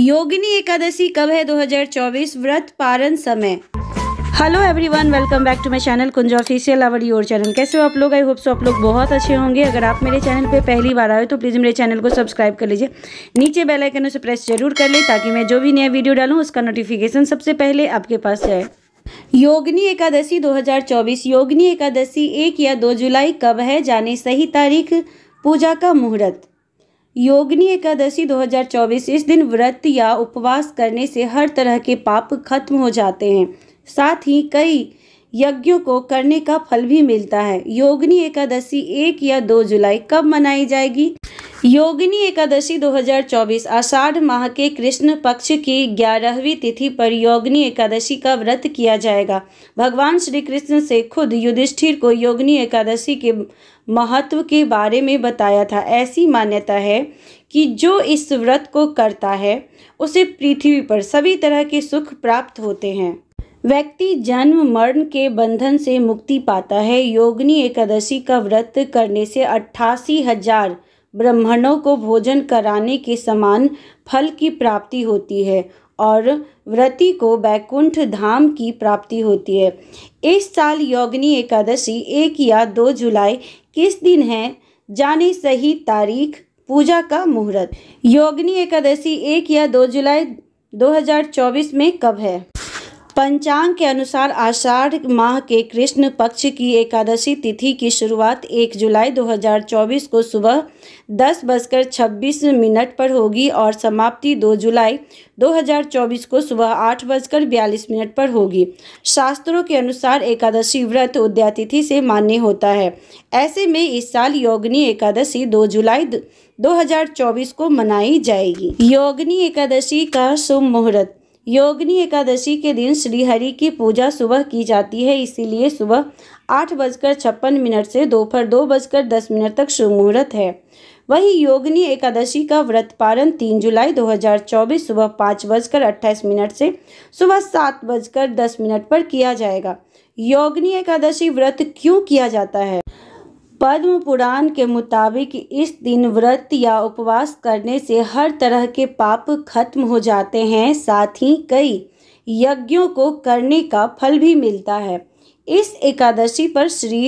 योगिनी एकादशी कब है 2024 व्रत पारण समय hello everyone welcome back to my channel Kunj official our your channel कैसे हो आप लोग आई होप सो आप लोग बहुत अच्छे होंगे अगर आप मेरे चैनल पे पहली बार आए हो तो प्लीज़ मेरे चैनल को सब्सक्राइब कर लीजिए नीचे बेल आइकन उसे प्रेस जरूर कर लें ताकि मैं जो भी नया वीडियो डालूँ उसका नोटिफिकेशन सबसे पहले आपके पास जाए योगनी एकादशी 2024 योगनी एकादशी एक या दो जुलाई कब है जाने सही तारीख पूजा का मुहूर्त योगनी एकादशी 2024 इस दिन व्रत या उपवास करने से हर तरह के पाप खत्म हो जाते हैं साथ ही कई यज्ञों को करने का फल भी मिलता है योगनी एकादशी एक या दो जुलाई कब मनाई जाएगी योगिनी एकादशी 2024 आषाढ़ माह के कृष्ण पक्ष की ग्यारहवीं तिथि पर योगिनी एकादशी का व्रत किया जाएगा भगवान श्री कृष्ण से खुद युधिष्ठिर को योगिनी एकादशी के महत्व के बारे में बताया था ऐसी मान्यता है कि जो इस व्रत को करता है उसे पृथ्वी पर सभी तरह के सुख प्राप्त होते हैं व्यक्ति जन्म मरण के बंधन से मुक्ति पाता है योगिनी एकादशी का व्रत करने से अट्ठासी हजार ब्राह्मणों को भोजन कराने के समान फल की प्राप्ति होती है और व्रति को बैकुंठ धाम की प्राप्ति होती है इस साल योगिनी एकादशी एक या दो जुलाई किस दिन है जाने सही तारीख पूजा का मुहूर्त योगिनी एकादशी एक या दो जुलाई 2024 में कब है पंचांग के अनुसार आषाढ़ माह के कृष्ण पक्ष की एकादशी तिथि की शुरुआत 1 जुलाई 2024 को सुबह दस बजकर छब्बीस मिनट पर होगी और समाप्ति 2 जुलाई 2024 को सुबह आठ बजकर बयालीस मिनट पर होगी शास्त्रों के अनुसार एकादशी व्रत उद्यातिथि से मान्य होता है ऐसे में इस साल योगनी एकादशी 2 जुलाई 2024 को मनाई जाएगी योगनी एकादशी का शुभ मुहूर्त योगनी एकादशी के दिन श्रीहरि की पूजा सुबह की जाती है इसीलिए सुबह आठ बजकर छप्पन मिनट से दोपहर दो, दो बजकर दस मिनट तक शुभ मुहूर्त है वही योगनी एकादशी का व्रत पारण तीन जुलाई 2024 सुबह पाँच बजकर अट्ठाईस मिनट से सुबह सात बजकर दस मिनट पर किया जाएगा योगनी एकादशी व्रत क्यों किया जाता है पद्म पुराण के मुताबिक इस दिन व्रत या उपवास करने से हर तरह के पाप खत्म हो जाते हैं साथ ही कई यज्ञों को करने का फल भी मिलता है इस एकादशी पर श्री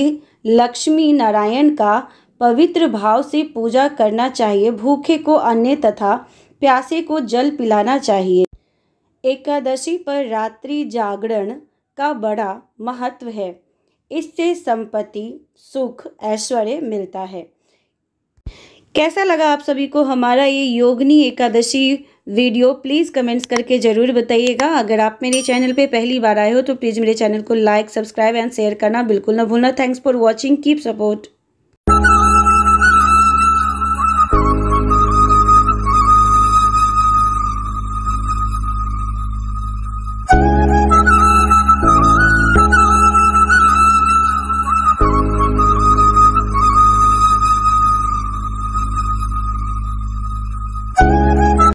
लक्ष्मी नारायण का पवित्र भाव से पूजा करना चाहिए भूखे को अन्य तथा प्यासे को जल पिलाना चाहिए एकादशी पर रात्रि जागरण का बड़ा महत्व है इससे संपत्ति सुख ऐश्वर्य मिलता है कैसा लगा आप सभी को हमारा ये Yogini Ekadashi video please comments करके ज़रूर बताइएगा अगर आप मेरे चैनल पे पहली बार आए हो तो प्लीज़ मेरे चैनल को लाइक सब्सक्राइब एंड शेयर करना बिल्कुल ना भूलना thanks for watching keep support